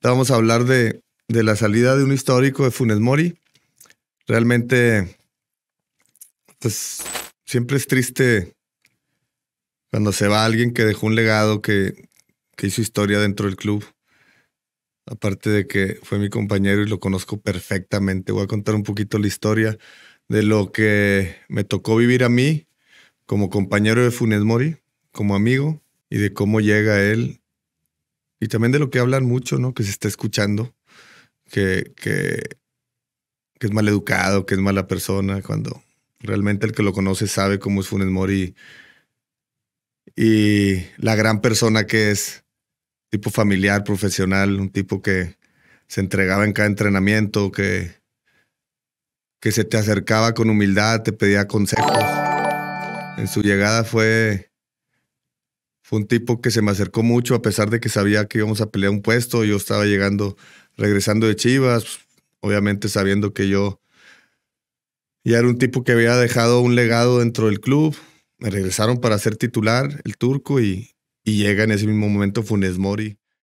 Vamos a hablar de, la salida de un histórico de Funes Mori. Realmente, pues siempre es triste cuando se va alguien que dejó un legado, que, que hizo historia dentro del club. Aparte de que fue mi compañero y lo conozco perfectamente, voy a contar un poquito la historia de lo que me tocó vivir a mí como compañero de Funes Mori, como amigo, y de cómo llega él y también de lo que hablan mucho, ¿no? Que se está escuchando, que, es mal educado, que es mala persona, cuando realmente el que lo conoce sabe cómo es Funes Mori y, y la gran persona que es, tipo familiar, profesional, un tipo que se entregaba en cada entrenamiento, que, que se te acercaba con humildad, te pedía consejos. En su llegada fue fue un tipo que se me acercó mucho a pesar de que sabía que íbamos a pelear un puesto. Yo estaba llegando, regresando de Chivas, obviamente sabiendo que yo ya era un tipo que había dejado un legado dentro del club. Me regresaron para ser titular, el turco, y, y llega en ese mismo momento Funes Mori